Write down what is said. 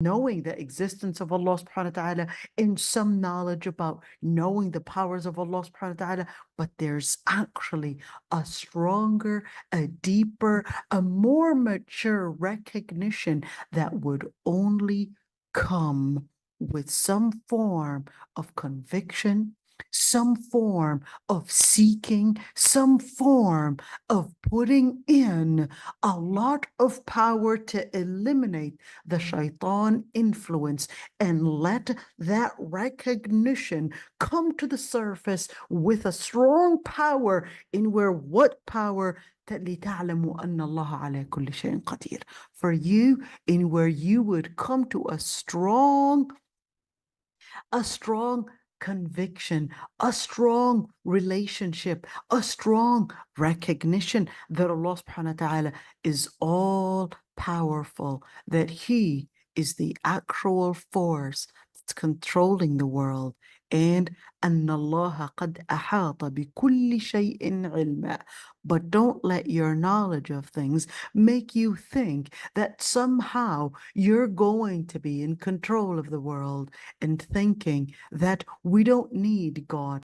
knowing the existence of Allah subhanahu wa ta'ala and some knowledge about knowing the powers of Allah subhanahu wa ta'ala, but there's actually a stronger, a deeper, a more mature recognition that would only come with some form of conviction some form of seeking, some form of putting in a lot of power to eliminate the shaitan influence and let that recognition come to the surface with a strong power in where what power أن الله كل شيء قدير for you in where you would come to a strong a strong conviction, a strong relationship, a strong recognition that Allah subhanahu wa ta'ala is all powerful, that He is the actual force controlling the world and أن الله قد بكل شيء but don't let your knowledge of things make you think that somehow you're going to be in control of the world and thinking that we don't need God